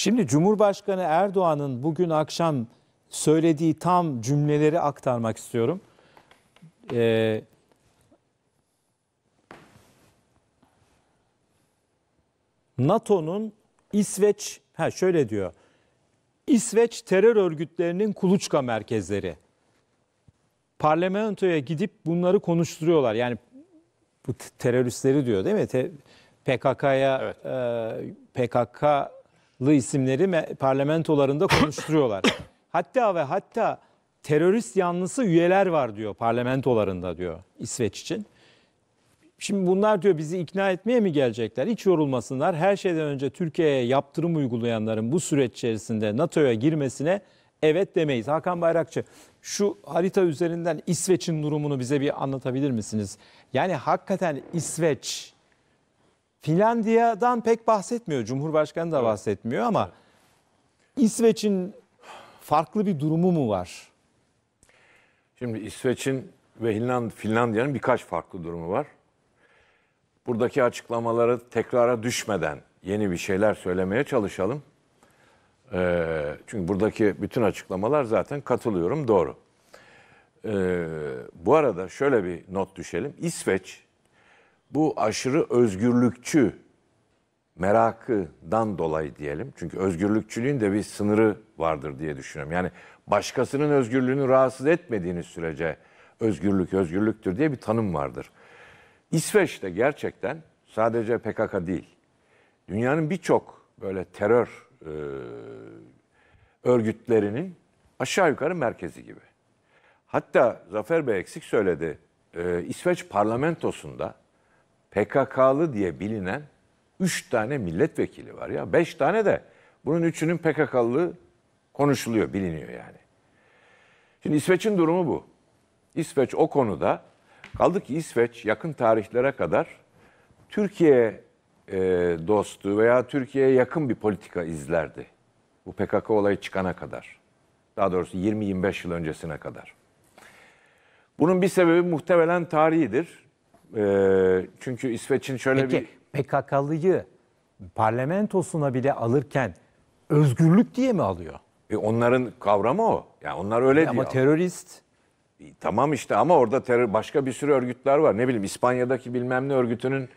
Şimdi Cumhurbaşkanı Erdoğan'ın bugün akşam söylediği tam cümleleri aktarmak istiyorum. Ee, NATO'nun İsveç, ha şöyle diyor. İsveç terör örgütlerinin kuluçka merkezleri. Parlamentoya gidip bunları konuşturuyorlar. Yani bu teröristleri diyor değil mi? PKK'ya evet. e, PKK isimleri parlamentolarında konuşturuyorlar. hatta ve hatta terörist yanlısı üyeler var diyor parlamentolarında diyor İsveç için. Şimdi bunlar diyor bizi ikna etmeye mi gelecekler? Hiç yorulmasınlar. Her şeyden önce Türkiye'ye yaptırım uygulayanların bu süreç içerisinde NATO'ya girmesine evet demeyiz. Hakan Bayrakçı şu harita üzerinden İsveç'in durumunu bize bir anlatabilir misiniz? Yani hakikaten İsveç Finlandiya'dan pek bahsetmiyor. Cumhurbaşkanı da bahsetmiyor ama İsveç'in farklı bir durumu mu var? Şimdi İsveç'in ve Finlandiya'nın birkaç farklı durumu var. Buradaki açıklamaları tekrara düşmeden yeni bir şeyler söylemeye çalışalım. Ee, çünkü buradaki bütün açıklamalar zaten katılıyorum doğru. Ee, bu arada şöyle bir not düşelim. İsveç bu aşırı özgürlükçü merakıdan dolayı diyelim. Çünkü özgürlükçülüğün de bir sınırı vardır diye düşünüyorum. Yani başkasının özgürlüğünü rahatsız etmediğiniz sürece özgürlük özgürlüktür diye bir tanım vardır. İsveç'te gerçekten sadece PKK değil, dünyanın birçok böyle terör e, örgütlerinin aşağı yukarı merkezi gibi. Hatta Zafer Bey eksik söyledi. E, İsveç parlamentosunda PKK'lı diye bilinen 3 tane milletvekili var ya. 5 tane de bunun üçünün PKK'lı konuşuluyor, biliniyor yani. Şimdi İsveç'in durumu bu. İsveç o konuda kaldı ki İsveç yakın tarihlere kadar Türkiye e, dostu veya Türkiye'ye yakın bir politika izlerdi. Bu PKK olayı çıkana kadar. Daha doğrusu 20-25 yıl öncesine kadar. Bunun bir sebebi muhtemelen tarihidir. Ee, çünkü İsveç'in şöyle Peki, bir... PKK'lıyı parlamentosuna bile alırken özgürlük diye mi alıyor? E onların kavramı o. Yani onlar öyle yani e, diyor. Ama terörist... E, tamam işte ama orada terör başka bir sürü örgütler var. Ne bileyim İspanya'daki bilmem ne örgütünün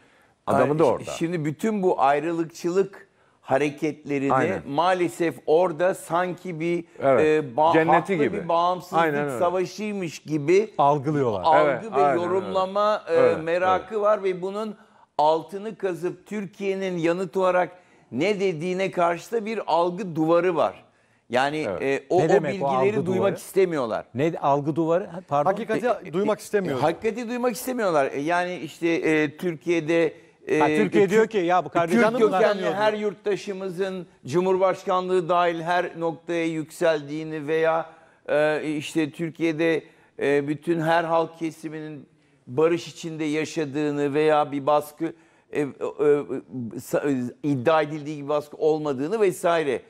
adamı da orada. Şimdi bütün bu ayrılıkçılık hareketlerini Aynen. maalesef orada sanki bir evet. e, Cenneti haklı gibi. bir bağımsızlık Aynen öyle. savaşıymış gibi algılıyorlar. Algı evet. ve Aynen yorumlama öyle. E, merakı evet. var ve bunun altını kazıp Türkiye'nin yanıt olarak ne dediğine karşı da bir algı duvarı var. Yani evet. e, o, o bilgileri o duymak duvarı? istemiyorlar. Ne algı duvarı? Pardon. Hakikati e, e, e duymak istemiyorlar. E, hakikati duymak istemiyorlar. Yani işte e, Türkiye'de e, Ha, Türkiye e, diyor ki ya bu e, Kürt kardeşim kökenli her yurttaşımızın Cumhurbaşkanlığı dahil her noktaya yükseldiğini veya e, işte Türkiye'de e, bütün her halk kesiminin barış içinde yaşadığını veya bir baskı e, e, e iddia edildiği gibi baskı olmadığını vesaire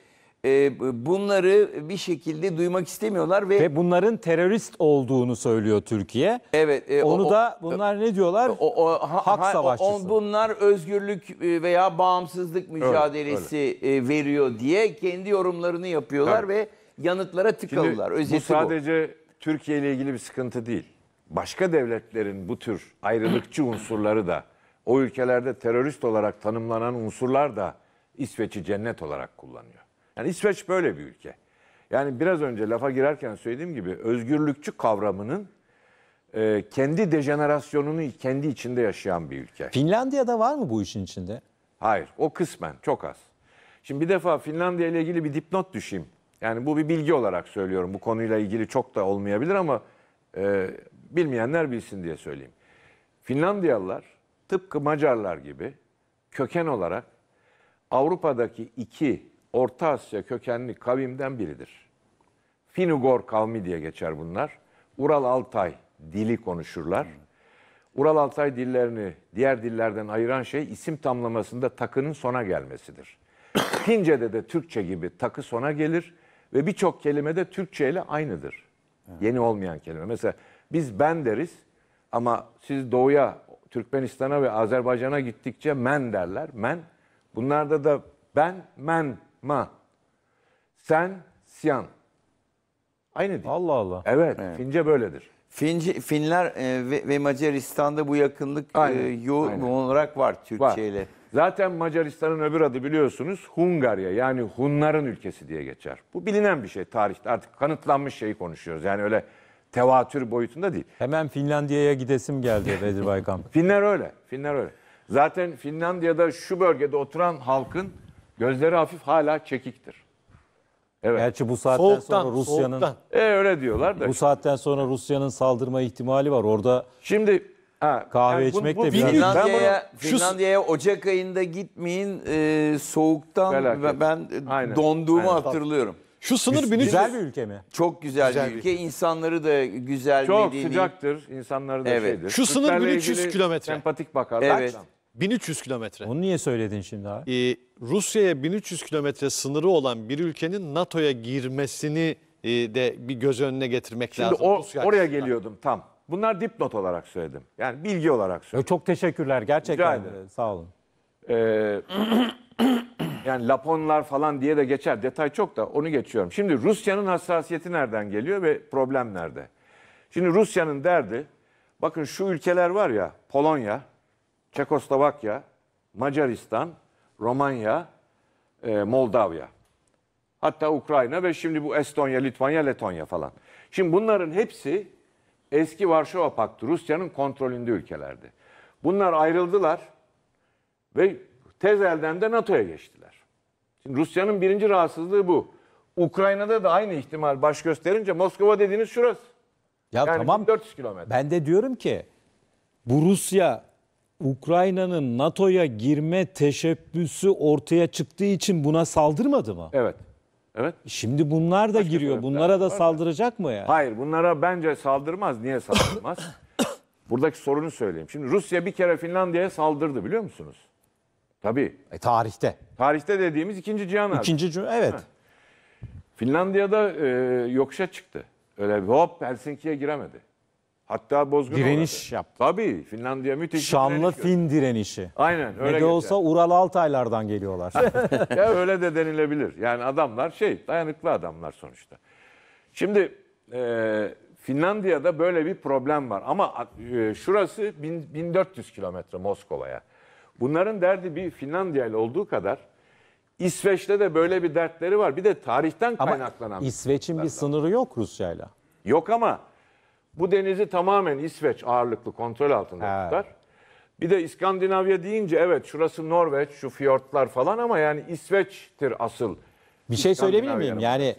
e, bunları bir şekilde duymak istemiyorlar ve, Ve bunların terörist olduğunu söylüyor Türkiye. evet e, Onu o- da bunlar ne diyorlar? o, o- ha- Hak ha- savaşçısı. o- bunlar özgürlük e, veya bağımsızlık mücadelesi e, veriyor diye kendi yorumlarını yapıyorlar ve yanıtlara Şimdi tıkalılar. Özeti bu. sadece Türkiye ile ilgili bir sıkıntı değil. Başka devletlerin bu tür ayrılıkçı unsurları da o ülkelerde terörist olarak tanımlanan unsurlar da İsveç'i cennet olarak kullanıyor. Yani İsveç böyle bir ülke. Yani biraz önce lafa girerken söylediğim gibi özgürlükçü kavramının e, kendi dejenerasyonunu kendi içinde yaşayan bir ülke. Finlandiya'da var mı bu işin içinde? Hayır, o kısmen çok az. Şimdi bir defa Finlandiya ile ilgili bir dipnot düşeyim. Yani bu bir bilgi olarak söylüyorum. Bu konuyla ilgili çok da olmayabilir ama e, bilmeyenler bilsin diye söyleyeyim. Finlandiyalılar tıpkı Macarlar gibi köken olarak Avrupa'daki iki Orta Asya kökenli kavimden biridir. Finugor kavmi diye geçer bunlar. Ural Altay dili konuşurlar. Ural Altay dillerini diğer dillerden ayıran şey isim tamlamasında takının sona gelmesidir. Fince'de de Türkçe gibi takı sona gelir ve birçok kelime de Türkçe ile aynıdır. Yeni olmayan kelime. Mesela biz ben deriz ama siz doğuya, Türkmenistan'a ve Azerbaycan'a gittikçe men derler. Men. Bunlarda da ben, men ma. Sen siyan. Aynı değil. Allah Allah. Evet, Evet. Fince böyledir. Finci, Finler e, ve, ve Macaristan'da bu yakınlık e, Aynen, e, yoğun aynen. olarak var Var. Türkçe ile. Zaten Macaristan'ın öbür adı biliyorsunuz Hungarya yani Hunların ülkesi diye geçer. Bu bilinen bir şey tarihte artık kanıtlanmış şeyi konuşuyoruz. Yani öyle tevatür boyutunda değil. Hemen Finlandiya'ya gidesim geldi Bedir Baykam. Finler öyle. Finler öyle. Zaten Finlandiya'da şu bölgede oturan halkın Gözleri hafif hala çekiktir. Evet. Gerçi bu saatten Soğuktan, sonra Rusya'nın E öyle diyorlar da. bu saatten sonra Rusya'nın saldırma ihtimali var. Orada Şimdi ha, Kahve içmek de biraz- ben Finlandiya'ya bunu- Ocak ayında gitmeyin e, soğuktan ve ben Aynen. donduğumu Aynen. hatırlıyorum. Şu sınır beni güzel bir ülke mi? Çok güzel, Güzel bir bir ülke. İnsanları da güzel Çok sıcaktır. İnsanları da Evet. şeydir. Şu sınır Türklerle 1300 kilometre. Sempatik bakarlar. Evet. 1300 kilometre. Onu niye söyledin şimdi abi? Ee, Rusya'ya 1300 kilometre sınırı olan bir ülkenin NATO'ya girmesini e, de bir göz önüne getirmek şimdi lazım. Şimdi oraya açısından. geliyordum tam. Bunlar dipnot olarak söyledim. Yani bilgi olarak söyledim. Çok teşekkürler gerçekten. Rica ederim. Sağ olun. Ee, yani Laponlar falan diye de geçer. Detay çok da onu geçiyorum. Şimdi Rusya'nın hassasiyeti nereden geliyor ve problem nerede? Şimdi Rusya'nın derdi bakın şu ülkeler var ya Polonya, Çekoslovakya, Macaristan, Romanya, e, Moldavya. Hatta Ukrayna ve şimdi bu Estonya, Litvanya, Letonya falan. Şimdi bunların hepsi eski Varşova Paktı, Rusya'nın kontrolünde ülkelerdi. Bunlar ayrıldılar ve tez elden de NATO'ya geçtiler. Şimdi Rusya'nın birinci rahatsızlığı bu. Ukrayna'da da aynı ihtimal baş gösterince Moskova dediğiniz şurası. Ya yani tamam. 400 kilometre. Ben de diyorum ki bu Rusya Ukrayna'nın NATO'ya girme teşebbüsü ortaya çıktığı için buna saldırmadı mı? Evet. Evet. Şimdi bunlar da Başka giriyor. Bunlara da saldıracak mı ya? Yani? Hayır, bunlara bence saldırmaz. Niye saldırmaz? Buradaki sorunu söyleyeyim. Şimdi Rusya bir kere Finlandiya'ya saldırdı biliyor musunuz? Tabii. E, tarihte. Tarihte dediğimiz 2. Cihan Harbi. İkinci Cihan, evet. Ha. Finlandiya'da e, yokuşa çıktı. Öyle bir hop Helsinki'ye giremedi. Hatta bozgun Direniş uğradı. yaptı. Tabii Finlandiya müthiş bir Şanlı direniş gördü. Fin direnişi. Aynen öyle Ne de geçer. olsa Ural Altaylar'dan geliyorlar. ya öyle de denilebilir. Yani adamlar şey dayanıklı adamlar sonuçta. Şimdi e, Finlandiya'da böyle bir problem var ama e, şurası bin- 1400 kilometre Moskova'ya. Bunların derdi bir Finlandiya ile olduğu kadar İsveç'te de böyle bir dertleri var. Bir de tarihten kaynaklanan. bir- İsveç'in bir sınırı yok Rusya'yla. Yok ama bu denizi tamamen İsveç ağırlıklı kontrol altında ha. tutar. Bir de İskandinavya deyince evet şurası Norveç, şu fiyortlar falan ama yani İsveç'tir asıl. Bir şey söyleyebilir miyim? Yani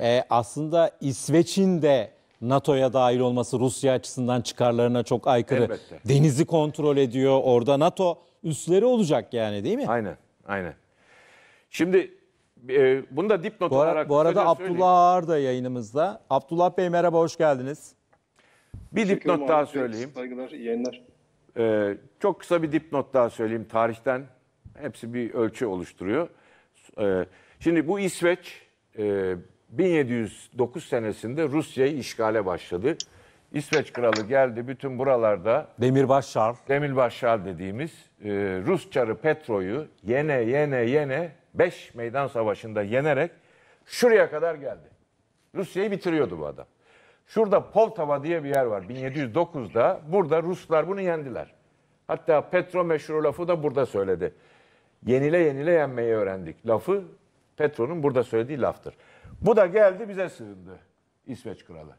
e, aslında İsveç'in de NATO'ya dahil olması Rusya açısından çıkarlarına çok aykırı. Elbette. Denizi kontrol ediyor. Orada NATO üsleri olacak yani değil mi? Aynen, aynen. Şimdi e, bunu da dipnot olarak Bu arada Abdullah söyleyeyim. Ağar da yayınımızda. Abdullah Bey merhaba, hoş geldiniz. Bir dipnot daha söyleyeyim. Saygılar, yayınlar. Ee, çok kısa bir dipnot daha söyleyeyim tarihten. Hepsi bir ölçü oluşturuyor. Ee, şimdi bu İsveç e, 1709 senesinde Rusya'yı işgale başladı. İsveç kralı geldi bütün buralarda Demirbaş Şar. Demirbaş Şar dediğimiz e, Rus çarı Petro'yu yene yene yene 5 meydan savaşında yenerek şuraya kadar geldi. Rusya'yı bitiriyordu bu adam. Şurada Poltava diye bir yer var 1709'da. Burada Ruslar bunu yendiler. Hatta Petro meşhur lafı da burada söyledi. Yenile yenile yenmeyi öğrendik. Lafı Petro'nun burada söylediği laftır. Bu da geldi bize sığındı İsveç kralı.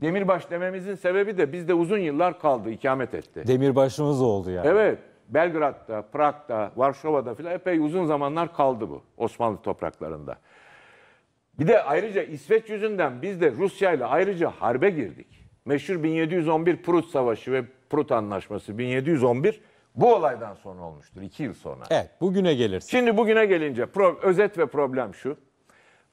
Demirbaş dememizin sebebi de bizde uzun yıllar kaldı, ikamet etti. Demirbaşımız oldu yani. Evet. Belgrad'da, Prag'da, Varşova'da filan epey uzun zamanlar kaldı bu Osmanlı topraklarında. Bir de ayrıca İsveç yüzünden biz de Rusya ile ayrıca harbe girdik. Meşhur 1711 Prut Savaşı ve Prut Anlaşması 1711 bu olaydan sonra olmuştur. iki yıl sonra. Evet bugüne gelirsin. Şimdi bugüne gelince pro, özet ve problem şu.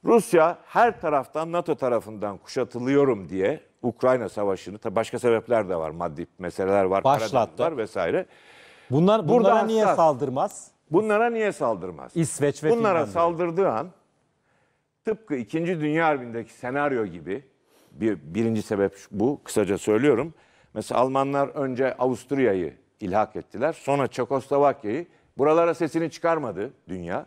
Rusya her taraftan NATO tarafından kuşatılıyorum diye Ukrayna Savaşı'nı tabii başka sebepler de var. Maddi meseleler var, Başlattı. var vesaire. Bunlar bunlara Burada niye saldırmaz? Bunlara niye saldırmaz? İsveç ve Bunlara Finlandiya. saldırdığı an Tıpkı 2. Dünya Harbi'ndeki senaryo gibi bir, birinci sebep bu kısaca söylüyorum. Mesela Almanlar önce Avusturya'yı ilhak ettiler. Sonra Çekoslovakya'yı. Buralara sesini çıkarmadı dünya.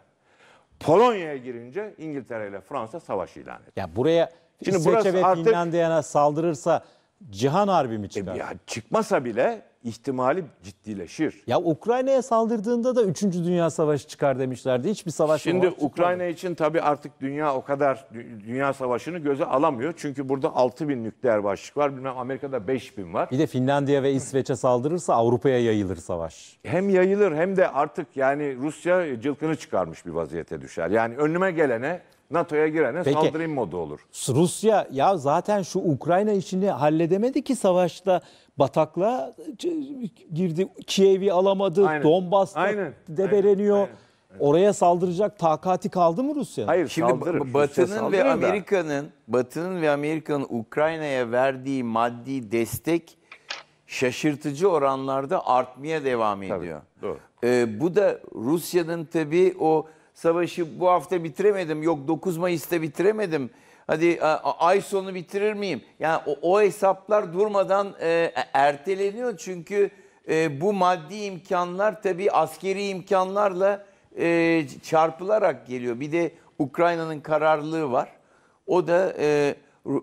Polonya'ya girince İngiltere ile Fransa savaş ilan etti. Ya buraya Şimdi İsveç'e ve artık, Finlandiya'na saldırırsa Cihan Harbi mi e, çıkar? E ya çıkmasa bile ihtimali ciddileşir. Ya Ukrayna'ya saldırdığında da 3. Dünya Savaşı çıkar demişlerdi. Hiçbir savaş Şimdi Ukrayna için tabii artık dünya o kadar dünya savaşını göze alamıyor. Çünkü burada 6 bin nükleer başlık var. Bilmem Amerika'da 5 bin var. Bir de Finlandiya ve İsveç'e saldırırsa Avrupa'ya yayılır savaş. Hem yayılır hem de artık yani Rusya cılkını çıkarmış bir vaziyete düşer. Yani önüme gelene NATO'ya girene Peki, saldırayım modu olur. Rusya ya zaten şu Ukrayna işini halledemedi ki savaşta Batakla e, girdi. Kiev'i alamadı. Donbas'ta Aynen. debeleniyor. Aynen. Oraya saldıracak takati kaldı mı Rusya? Hayır, şimdi saldırır. Batı'nın ve Amerika'nın Batı'nın ve Amerika'nın Ukrayna'ya verdiği maddi destek şaşırtıcı oranlarda artmaya devam ediyor. Tabii, doğru. Ee, bu da Rusya'nın tabii o savaşı bu hafta bitiremedim. Yok 9 Mayıs'ta bitiremedim Hadi e, ay sonu bitirir miyim? Yani o, o hesaplar durmadan e, erteleniyor çünkü e, bu maddi imkanlar tabii askeri imkanlarla e, çarpılarak geliyor. Bir de Ukrayna'nın kararlılığı var. O da e,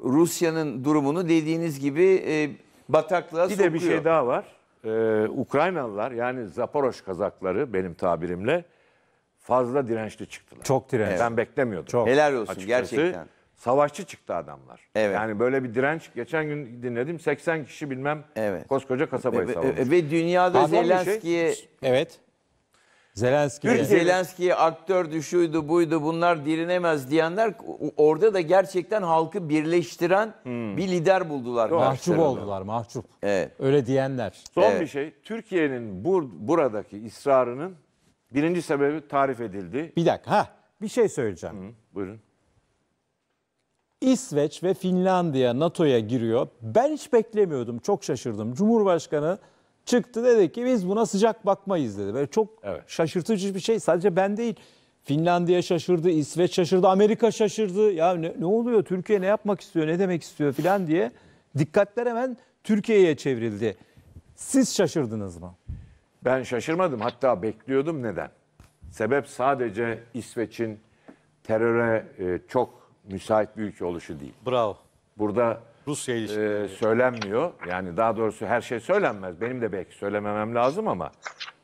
Rusya'nın durumunu dediğiniz gibi e, bataklığa bir sokuyor. Bir de bir şey daha var. Ee, Ukraynalılar yani Zaporoş Kazakları benim tabirimle fazla dirençli çıktılar. Çok dirençli. Ben beklemiyordum. Çok. Helal olsun açıkçası. gerçekten savaşçı çıktı adamlar. Evet. Yani böyle bir direnç geçen gün dinledim 80 kişi bilmem Evet. koskoca kasabayı Ve, ve- ve dünyada Anlam bir şey. Zelenski'ye Evet. Zelenski. Türkiye- Zelenski'ye aktördü, buydu, bunlar dirinemez diyenler orada da gerçekten halkı birleştiren hmm. bir lider buldular. Mahcup oldular mahcup. Evet. Öyle diyenler. Son bir şey Türkiye'nin bur buradaki ısrarının birinci sebebi tarif edildi. Bir dakika. Ha, bir şey söyleyeceğim. Buyurun. İsveç ve Finlandiya NATO'ya giriyor. Ben hiç beklemiyordum. Çok şaşırdım. Cumhurbaşkanı çıktı dedi ki biz buna sıcak bakmayız dedi. Böyle çok evet. şaşırtıcı bir şey. Sadece ben değil. Finlandiya şaşırdı, İsveç şaşırdı, Amerika şaşırdı. Ya ne, ne oluyor? Türkiye ne yapmak istiyor, ne demek istiyor filan diye dikkatler hemen Türkiye'ye çevrildi. Siz şaşırdınız mı? Ben şaşırmadım. Hatta bekliyordum neden? Sebep sadece İsveç'in teröre e, çok müsait bir ülke oluşu değil. Bravo. Burada Rusya e, ilişkileri. E, söylenmiyor. Yani daha doğrusu her şey söylenmez. Benim de belki söylememem lazım ama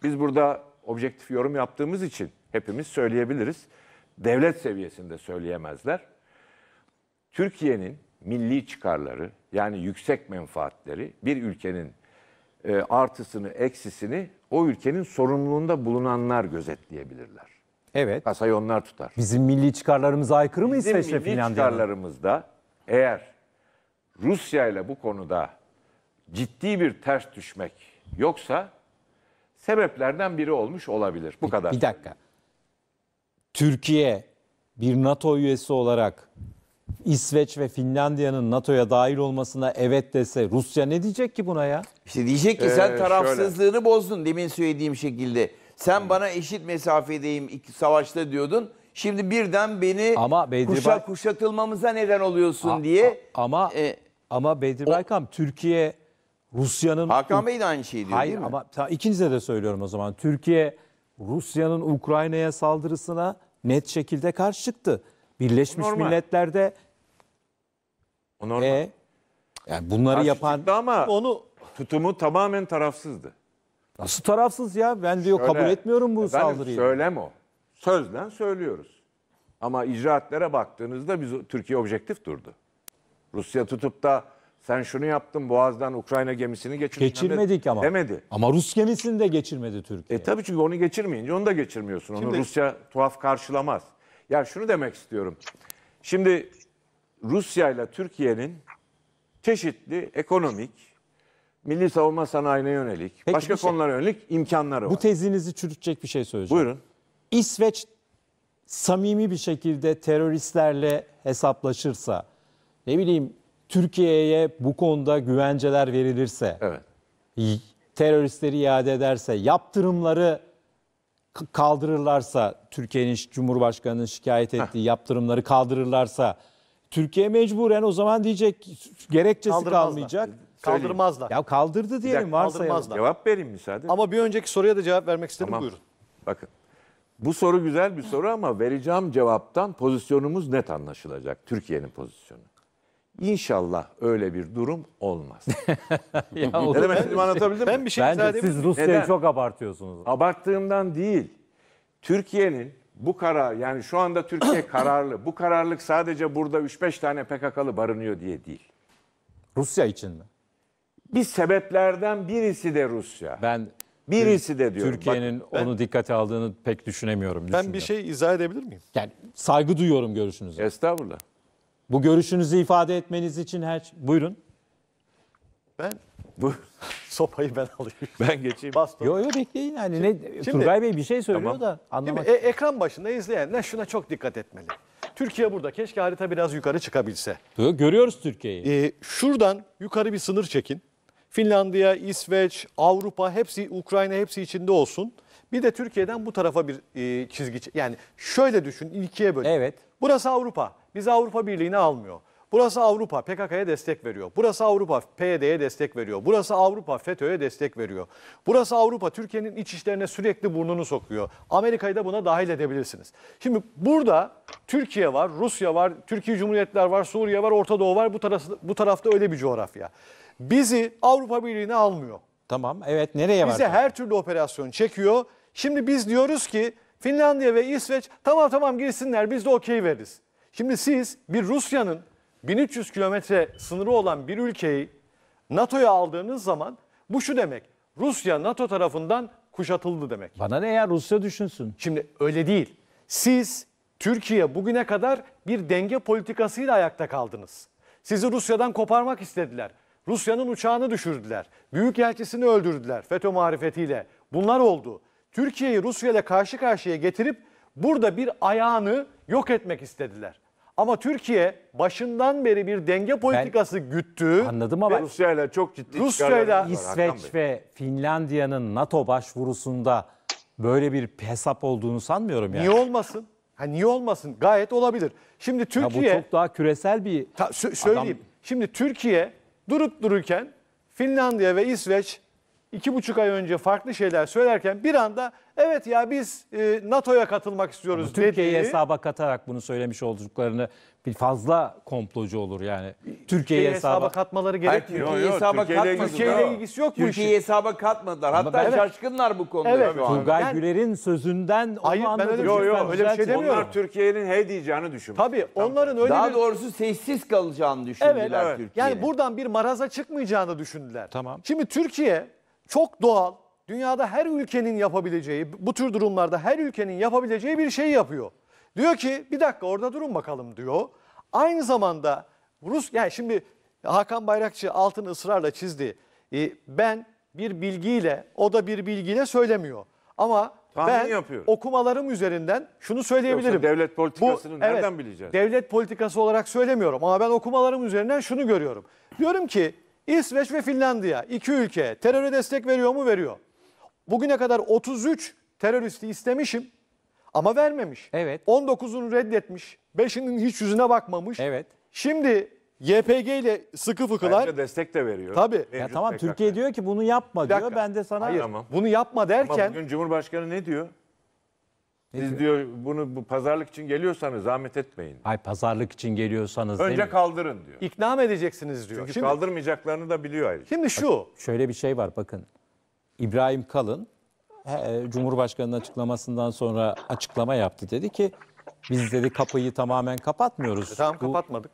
biz burada objektif yorum yaptığımız için hepimiz söyleyebiliriz. Devlet seviyesinde söyleyemezler. Türkiye'nin milli çıkarları yani yüksek menfaatleri bir ülkenin e, artısını eksisini o ülkenin sorumluluğunda bulunanlar gözetleyebilirler. Evet. Kasayı onlar tutar. Bizim milli çıkarlarımıza aykırı mı ve Finlandiya? Bizim milli çıkarlarımızda eğer Rusya ile bu konuda ciddi bir ters düşmek yoksa sebeplerden biri olmuş olabilir. Bu bir, kadar. Bir dakika. Türkiye bir NATO üyesi olarak İsveç ve Finlandiya'nın NATO'ya dahil olmasına evet dese Rusya ne diyecek ki buna ya? İşte diyecek ki ee, sen ee, tarafsızlığını şöyle. bozdun demin söylediğim şekilde. Sen hmm. bana eşit mesafedeyim iki, savaşta diyordun. Şimdi birden beni ama Bedri kuşa, kuşatılmamıza neden oluyorsun a, diye. A, ama e, ama Bedri Baykam Türkiye Rusya'nın Hakan Bey de aynı şeyi diyor Hayır, değil mi? ama ta, ikinize de söylüyorum o zaman. Türkiye Rusya'nın Ukrayna'ya saldırısına net şekilde karşı çıktı. Birleşmiş normal. Milletler'de o normal. E, yani bunları karşı yapan ama onu tutumu tamamen tarafsızdı. Nasıl tarafsız ya? Ben diyor Şöyle, kabul etmiyorum bu efendim, saldırıyı. Söylem o. Sözden söylüyoruz. Ama icraatlere baktığınızda biz Türkiye objektif durdu. Rusya tutup da sen şunu yaptın Boğaz'dan Ukrayna gemisini geçirdin. Geçirmedik demedi. ama. Demedi. Ama Rus gemisini de geçirmedi Türkiye. E tabii çünkü onu geçirmeyince onu da geçirmiyorsun. Onu Rusya tuhaf karşılamaz. Ya şunu demek istiyorum. Şimdi Rusya ile Türkiye'nin çeşitli ekonomik, milli savunma sanayine yönelik, Peki başka şey- konulara yönelik imkanları Bu var. tezinizi çürütecek bir şey söyleyeceğim. Buyurun. İsveç samimi bir şekilde teröristlerle hesaplaşırsa, ne bileyim Türkiye'ye bu konuda güvenceler verilirse, Evet. teröristleri iade ederse, yaptırımları kaldırırlarsa, Türkiye'nin Cumhurbaşkanı'nın şikayet ettiği yaptırımları kaldırırlarsa, Türkiye mecburen o zaman diyecek gerekçesi kalmayacak. Söyleyeyim. Kaldırmazlar. Ya kaldırdı diyelim dakika, varsayalım. kaldırmazlar. Cevap vereyim müsaade. Ama bir önceki soruya da cevap vermek istedim Tamam. buyurun. Bakın. Bu soru güzel bir soru ama vereceğim cevaptan pozisyonumuz net anlaşılacak. Türkiye'nin pozisyonu. İnşallah öyle bir durum olmaz. Ya olur. ne demek istediğimi anlatabildim mi? Ben bir şey izah Bence siz Rusya'yı çok abartıyorsunuz. Abarttığımdan değil. Türkiye'nin bu karar yani şu anda Türkiye kararlı. Bu kararlık sadece burada 3-5 tane PKK'lı barınıyor diye değil. Rusya için mi? bir sebeplerden birisi de Rusya. Ben birisi de diyorum. Türkiye'nin Bak, ben, onu dikkate aldığını pek düşünemiyorum. Ben bir şey izah edebilir miyim? Yani saygı duyuyorum görüşünüze. Estağfurullah. Bu görüşünüzü ifade etmeniz için her şey- buyurun. Ben bu sopayı ben alayım. Ben geçeyim. Bastım. Yok yok bekleyin yani şimdi, ne şimdi, Turgay Bey bir şey söylüyor tamam. da anlamak. E, ekran başında izleyenler şuna çok dikkat etmeli. Türkiye burada. Keşke harita biraz yukarı çıkabilse. Görüyoruz Türkiye'yi. Ee, şuradan yukarı bir sınır çekin. Finlandiya, İsveç, Avrupa hepsi Ukrayna hepsi içinde olsun. Bir de Türkiye'den bu tarafa bir e, çizgi yani şöyle düşün ikiye bölün. Evet. Burası Avrupa. Biz Avrupa Birliği'ni almıyor. Burası Avrupa PKK'ya destek veriyor. Burası Avrupa PYD'ye destek veriyor. Burası Avrupa FETÖ'ye destek veriyor. Burası Avrupa Türkiye'nin iç işlerine sürekli burnunu sokuyor. Amerika'yı da buna dahil edebilirsiniz. Şimdi burada Türkiye var, Rusya var, Türkiye Cumhuriyetler var, Suriye var, Orta Doğu var. Bu, taraf, bu tarafta öyle bir coğrafya. Bizi Avrupa Birliği'ne almıyor. Tamam evet nereye var? Bize her türlü operasyon çekiyor. Şimdi biz diyoruz ki Finlandiya ve İsveç tamam tamam girsinler biz de okey veririz. Şimdi siz bir Rusya'nın 1300 kilometre sınırı olan bir ülkeyi NATO'ya aldığınız zaman bu şu demek. Rusya NATO tarafından kuşatıldı demek. Bana ne ya Rusya düşünsün. Şimdi öyle değil. Siz Türkiye bugüne kadar bir denge politikasıyla ayakta kaldınız. Sizi Rusya'dan koparmak istediler. Rusya'nın uçağını düşürdüler. Büyükelçisini öldürdüler FETÖ marifetiyle. Bunlar oldu. Türkiye'yi Rusya ile karşı karşıya getirip burada bir ayağını yok etmek istediler. Ama Türkiye başından beri bir denge politikası ben güttü. Anladım ama Rusya ile çok ciddi Rusya ile İsveç ve Finlandiya'nın NATO başvurusunda böyle bir hesap olduğunu sanmıyorum yani. Niye olmasın? Ha niye olmasın? Gayet olabilir. Şimdi Türkiye ya bu çok daha küresel bir ta, sö söyleyeyim. Adam... Şimdi Türkiye durup dururken Finlandiya ve İsveç iki buçuk ay önce farklı şeyler söylerken bir anda evet ya biz e, NATO'ya katılmak istiyoruz Türkiye'yi Türkiye'yi hesaba katarak bunu söylemiş olduklarını bir fazla komplocu olur yani. Türkiye'yi hesaba... hesaba katmaları gerekmiyor. Hayır, yok, hesaba Türkiye'yle Türkiye'yle ilgisi yok bu Türkiye'yi hesaba katmadılar. Hatta ben, şaşkınlar bu konuda evet. şu an. Turgay yani, Güler'in sözünden onu anladım. Ben öyle, yok, şey yok, öyle bir şey demiyorum. Onlar Türkiye'nin he diyeceğini düşünmüş. Tabii tamam. onların öyle Daha bir... doğrusu sessiz kalacağını düşündüler evet, evet. Türkiye'nin. Yani buradan bir maraza çıkmayacağını düşündüler. Tamam. Şimdi Türkiye çok doğal, dünyada her ülkenin yapabileceği, bu tür durumlarda her ülkenin yapabileceği bir şey yapıyor. Diyor ki bir dakika orada durun bakalım diyor. Aynı zamanda Rus, yani şimdi Hakan Bayrakçı altın ısrarla çizdi. E, ben bir bilgiyle, o da bir bilgiyle söylemiyor. Ama Tahmin ben yapıyorum. okumalarım üzerinden şunu söyleyebilirim. Yoksa devlet politikasını Bu, nereden evet, bileceğiz? Devlet politikası olarak söylemiyorum ama ben okumalarım üzerinden şunu görüyorum. Diyorum ki İsveç ve Finlandiya iki ülke teröre destek veriyor mu? Veriyor. Bugüne kadar 33 teröristi istemişim ama vermemiş. Evet. 19'unu reddetmiş. 5'inin hiç yüzüne bakmamış. Evet. Şimdi YPG ile sıkı fıkılar. Bence destek de veriyor. Tabii. Ya tamam PKK. Türkiye diyor ki bunu yapma diyor. Ben de sana Hayır, bunu yapma derken Ama bugün Cumhurbaşkanı ne diyor? Ne Siz diyor? bunu bu pazarlık için geliyorsanız zahmet etmeyin. Ay pazarlık için geliyorsanız Önce değil kaldırın diyor. İkna mı edeceksiniz diyor. Çünkü şimdi, kaldırmayacaklarını da biliyor ayrıca. Şimdi şu. Şöyle bir şey var bakın. İbrahim Kalın e, Cumhurbaşkanı'nın açıklamasından sonra açıklama yaptı. Dedi ki biz dedi kapıyı tamamen kapatmıyoruz. E, tamam Bu, kapatmadık.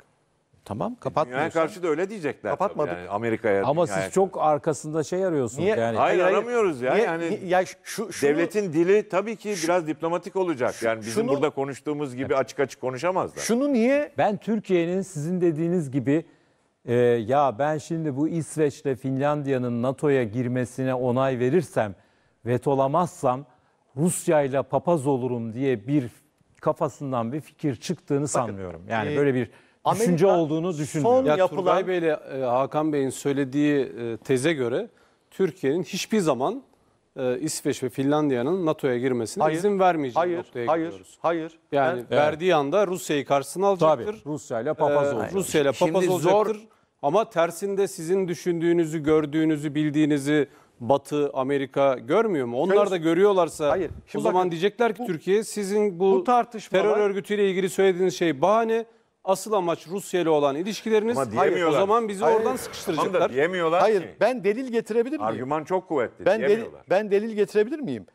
Tamam kapatmıyorsan. Dünyaya karşı da öyle diyecekler. Kapatmadık. Yani Amerika'ya. Ama siz karşı. çok arkasında şey arıyorsunuz Niye? yani. Hayır, Hayır, aramıyoruz ya. Niye- yani ya şu, şunu- devletin dili tabii ki biraz diplomatik olacak. Yani bizim şunu- burada konuştuğumuz gibi açık açık konuşamazlar. şunu niye Ben Türkiye'nin sizin dediğiniz gibi e, ya ben şimdi bu İsveç'le Finlandiya'nın NATO'ya girmesine onay verirsem, vetolamazsam Rusya'yla papaz olurum diye bir kafasından bir fikir çıktığını sanmıyorum. Yani e, böyle bir düşünce Amerika olduğunu düşünmüyorum. Son Ya yapılan Turgay Bey ile e, Hakan Bey'in söylediği e, teze göre Türkiye'nin hiçbir zaman e, İsveç ve Finlandiya'nın NATO'ya girmesine Hayır, izin vermeyeceği hayır, noktaya hayır, gidiyoruz. hayır. Yani Ben- verdiği anda Rusya'yı karşısına alacaktır. Tabii Rusya ile papaz Ee, Rusya ile Şimdi papaz zor- Ama tersinde sizin düşündüğünüzü, gördüğünüzü, bildiğinizi Batı, Amerika görmüyor mu? Onlar da görüyorlarsa Hayır. Şimdi o zaman bakın, diyecekler ki Türkiye sizin bu, bu tartışmalar- terör örgütüyle ilgili söylediğiniz şey bahane. Asıl amaç Rusya ile olan ilişkileriniz. Ama Hayır, o zaman bizi Hayır. oradan Tamam da sıkıştıracaklar. diyemiyorlar Hayır ki. ben delil getirebilir miyim? Argüman çok kuvvetli. Ben delil, ben delil getirebilir miyim?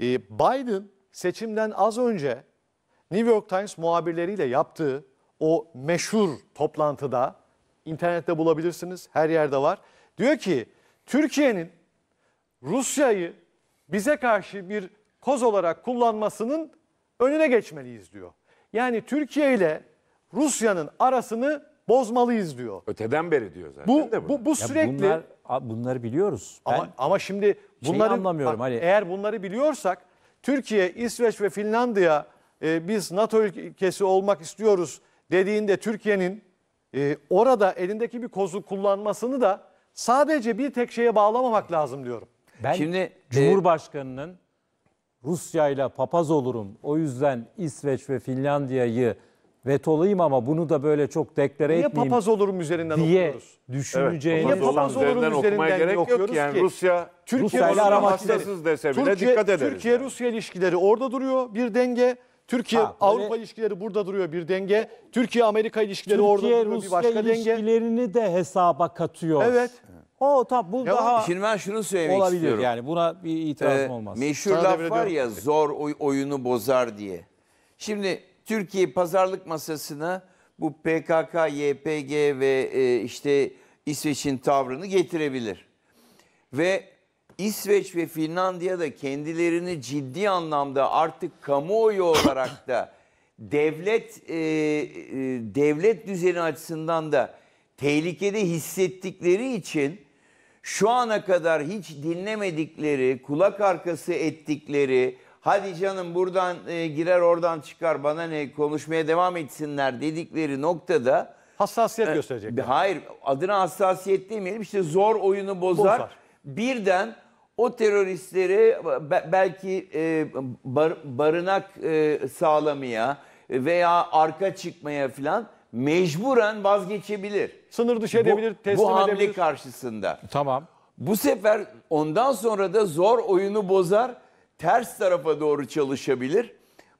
Ee, Biden seçimden az önce New York Times muhabirleriyle yaptığı o meşhur toplantıda internette bulabilirsiniz. Her yerde var. Diyor ki Türkiye'nin Rusya'yı bize karşı bir koz olarak kullanmasının önüne geçmeliyiz diyor. Yani Türkiye ile Rusya'nın arasını bozmalıyız diyor. Öteden beri diyor zaten Bu de bu. bu, sürekli bunlar, bunları biliyoruz. ama ben ama şimdi şeyi bunları anlamıyorum bak, hani. eğer bunları biliyorsak Türkiye, İsveç ve Finlandiya e, biz NATO ülkesi olmak istiyoruz dediğinde Türkiye'nin e, orada elindeki bir kozu kullanmasını da sadece bir tek şeye bağlamamak lazım diyorum. ben Şimdi, e, Cumhurbaşkanının Rusya ile papaz olurum. O yüzden İsveç ve Finlandiya'yı vetoluyum ama bunu da böyle çok deklare Niye etmeyeyim papaz olurum üzerinden diye okuyoruz? düşüneceğini Niye papaz papaz olurum üzerinden okumaya gerek yok ki. Yani Rusya Türkiye Rusya aram ilişkileri. hastasız dese bile Türkiye, dikkat ederiz. Türkiye yani. ilişkileri orada duruyor bir denge. Türkiye Ha, böyle- Avrupa ilişkileri burada duruyor bir denge. Türkiye Amerika ilişkileri orada Türkiye duruyor bir Rusya başka denge. ilişkilerini de hesaba katıyor. Evet. O tab bu Ya daha Şimdi ben şunu söylemek olabilir istiyorum. yani buna bir itirazım Ee, olmaz. Meşhur Sana laf var ya zor oy- oyunu bozar diye. Şimdi Türkiye pazarlık masasına bu PKK, YPG ve e, işte İsveç'in tavrını getirebilir. Ve İsveç ve Finlandiya da kendilerini ciddi anlamda artık kamuoyu olarak da devlet e, e, devlet düzeni açısından da tehlikede hissettikleri için şu ana kadar hiç dinlemedikleri, kulak arkası ettikleri, hadi canım buradan e, girer oradan çıkar bana ne konuşmaya devam etsinler dedikleri noktada hassasiyet e, gösterecek. bir- hayır adına hassasiyet demeyelim işte zor oyunu bozar. Bozar. Birden o teröristleri belki e, bar- barınak e, sağlamaya veya arka çıkmaya filan mecburen vazgeçebilir. Sınır dışı edebilir, teslim edebilir bu hamle edebilir. karşısında. Tamam. Bu sefer ondan sonra da zor oyunu bozar ters tarafa doğru çalışabilir.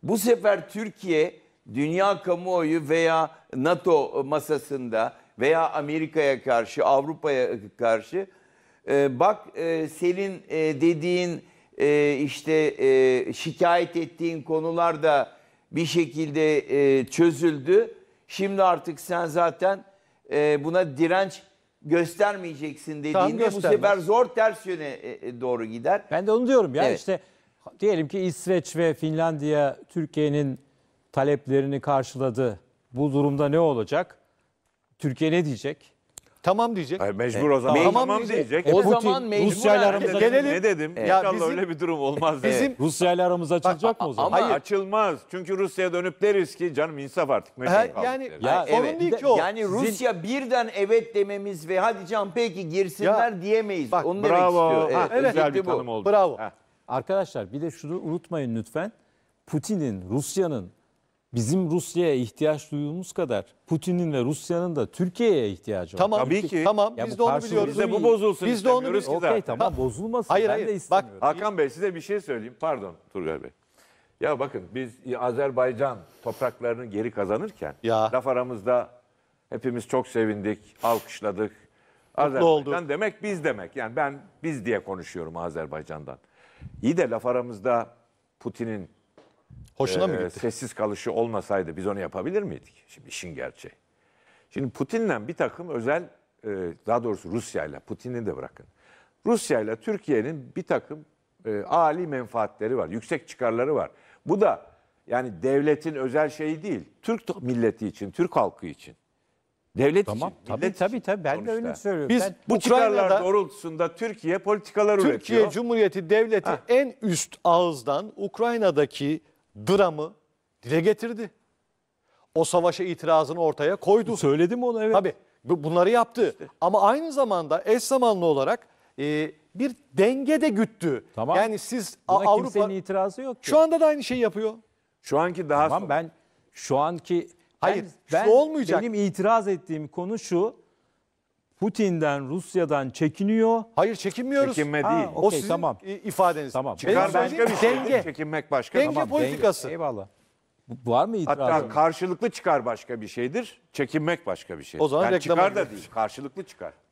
Bu sefer Türkiye dünya kamuoyu veya NATO masasında veya Amerika'ya karşı, Avrupa'ya karşı e, bak e, senin e, dediğin e, işte e, şikayet ettiğin konular da bir şekilde e, çözüldü. Şimdi artık sen zaten e, buna direnç göstermeyeceksin dediğinde bu sefer zor ters yöne e, e, doğru gider. Ben de onu diyorum ya evet. işte Diyelim ki İsveç ve Finlandiya Türkiye'nin taleplerini karşıladı. Bu durumda ne olacak? Türkiye ne diyecek? Tamam diyecek. Hayır, mecbur e, o zaman. Tamam, tamam diyecek. diyecek. O e, e, Putin, zaman mecbur. Rusya ile aramız açılacak. Gelelim. Ne dedim? Ya İnşallah bizim, öyle bir durum olmaz. Bizim, evet. Rusya ile aramız açılacak mı o zaman? Ama Hayır. açılmaz. Çünkü Rusya'ya dönüp deriz ki canım insaf artık. Ne yani ya, yani, evet. değil ki o. Yani Rusya Zil... birden evet dememiz ve hadi can peki girsinler ya, diyemeyiz. Bak, Onu bravo. demek istiyor. Evet, ha, evet. Güzel bir tanım oldu. Bravo. Ha. Arkadaşlar bir de şunu unutmayın lütfen. Putin'in, Rusya'nın bizim Rusya'ya ihtiyaç duyduğumuz kadar Putin'in ve Rusya'nın da Türkiye'ye ihtiyacı var. Tamam Tabii ki. Tamam Ya biz de onu karşılığı biliyoruz. bize bu bozulsun Biz de onu biliyoruz. ki Okey zaten. tamam bozulmasın Hayır, ben hayır. de Bak, istemiyorum. Hakan Bey size bir şey söyleyeyim. Pardon Turgay Bey. Ya bakın biz Azerbaycan topraklarını geri kazanırken Ya. laf aramızda hepimiz çok sevindik, alkışladık. Azerbaycan olduk. demek biz demek. Yani ben biz diye konuşuyorum Azerbaycan'dan. İyi de laf aramızda Putin'in Hoşuna mı e, gitti? sessiz kalışı olmasaydı biz onu yapabilir miydik? Şimdi işin gerçeği. Şimdi Putin'le bir takım özel, e, daha doğrusu Rusya'yla, Putin'i de bırakın. Rusya'yla Türkiye'nin bir takım ali e, menfaatleri var, yüksek çıkarları var. Bu da yani devletin özel şeyi değil, Türk milleti için, Türk halkı için. Devlet tamam, için. Tabii millet tabii tabii ben de öyle söylüyorum. Biz ben, Bu çıkarlar Ukrayna'da doğrultusunda Türkiye politikalar Türkiye üretiyor. Cumhuriyeti Devleti Ha. en üst ağızdan Ukrayna'daki dramı dile getirdi. O savaşa itirazını ortaya koydu. Söyledim onu evet. Tabii bunları yaptı. Ama aynı zamanda eş zamanlı olarak e, bir denge de güttü. Tamam. Yani siz A- Buna Avrupa kimsenin itirazı yok. ki. şu anda da aynı şeyi yapıyor. Şu anki daha Tamam ben şu anki Hayır, ben, şu olmayacak. Benim itiraz ettiğim konu şu. Putin'den, Rusya'dan çekiniyor. Hayır çekinmiyoruz. Çekinme değil. okay, o sizin tamam. ifadeniz. Tamam. Çıkar başka bir şey. Denge. Çekinmek başka. Denge şey. tamam, politikası. Denge. Eyvallah. Var mı itirazın? Hatta karşılıklı çıkar başka bir şeydir. Çekinmek başka bir şey. O zaman yani reklam çıkar da değil. Karşılıklı çıkar.